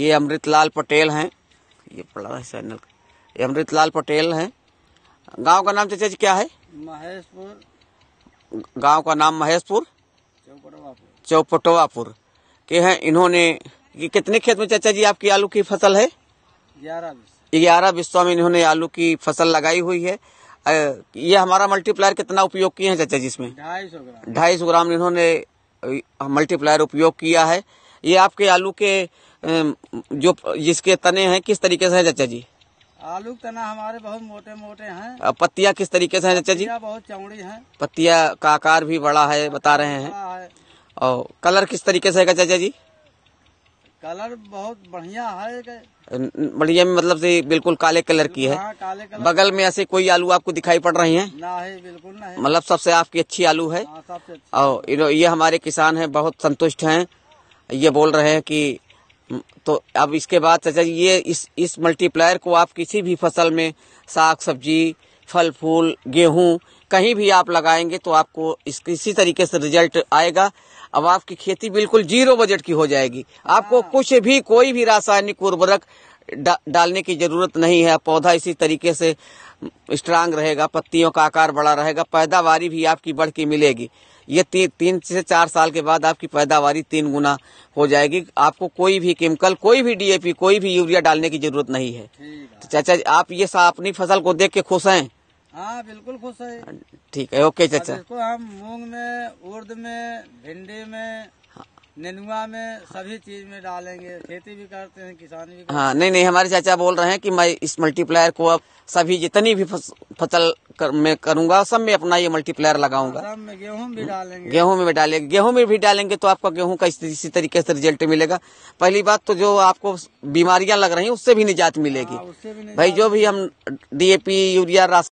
ये अमृतलाल पटेल हैं ये पड़ा है चैनल ये अमृतलाल पटेल हैं गांव का नाम चाचा जी क्या है महेशपुर गांव का नाम महेशपुर चौपटवापुर के हैं इन्होंने ये कितने खेत में चाचा जी आपकी आलू की फसल है ग्यारह बिस्वा में इन्होंने आलू की फसल लगाई हुई है ये हमारा मल्टीप्लायर कितना उपयोग किए हैं चाचा जी इसमें ढाई सौ ग्राम इन्होंने मल्टीप्लायर उपयोग किया है ये आपके आलू के जो जिसके तने हैं किस तरीके से हैं चाचा जी आलू तना हमारे बहुत मोटे मोटे हैं पत्तिया किस तरीके से हैं चाचा जी बहुत चौड़ी हैं पत्तिया का आकार भी बड़ा है बता रहे हैं है। और कलर किस तरीके से है चाचा जी कलर बहुत बढ़िया है बढ़िया में मतलब से बिल्कुल काले कलर की है हाँ, काले कलर बगल में ऐसे कोई आलू आपको दिखाई पड़ रही है बिल्कुल मतलब सबसे आपकी अच्छी आलू है हाँ, और ये हमारे किसान हैं बहुत संतुष्ट हैं ये बोल रहे हैं कि तो अब इसके बाद चाचा जी ये इस इस मल्टीप्लायर को आप किसी भी फसल में साग सब्जी फल फूल गेहूं कहीं भी आप लगाएंगे तो आपको इस इसी तरीके से रिजल्ट आएगा अब आपकी खेती बिल्कुल जीरो बजट की हो जाएगी आपको हाँ। कुछ भी कोई भी रासायनिक उर्वरक डा, डालने की जरूरत नहीं है पौधा इसी तरीके से स्ट्रांग रहेगा पत्तियों का आकार बड़ा रहेगा पैदावार भी आपकी बढ़ के मिलेगी ये ती, तीन से चार साल के बाद आपकी पैदावार तीन गुना हो जाएगी आपको कोई भी केमिकल कोई भी डीएपी कोई भी यूरिया डालने की जरूरत नहीं है तो चाचा आप ये सा अपनी फसल को देख के खुश हैं हाँ बिल्कुल खुश है ठीक है ओके चाचा हम मूंग में उर्द में भिंडी में हाँ। नेनुआ में सभी चीज में डालेंगे खेती भी करते हैं किसान भी करते हाँ नहीं नहीं हमारे चाचा बोल रहे हैं कि मैं इस मल्टीप्लायर को अब सभी जितनी भी फसल कर, मैं करूंगा सब में अपना ये मल्टीप्लायर लगाऊंगा सब में भी डालेंगे गेहूँ में भी डालेंगे गेहूँ में भी डालेंगे तो आपका गेहूँ का इसी तरीके से रिजल्ट मिलेगा पहली बात तो जो आपको बीमारियां लग रही है उससे भी निजात मिलेगी हाँ, भाई जो भी हम डी यूरिया राशन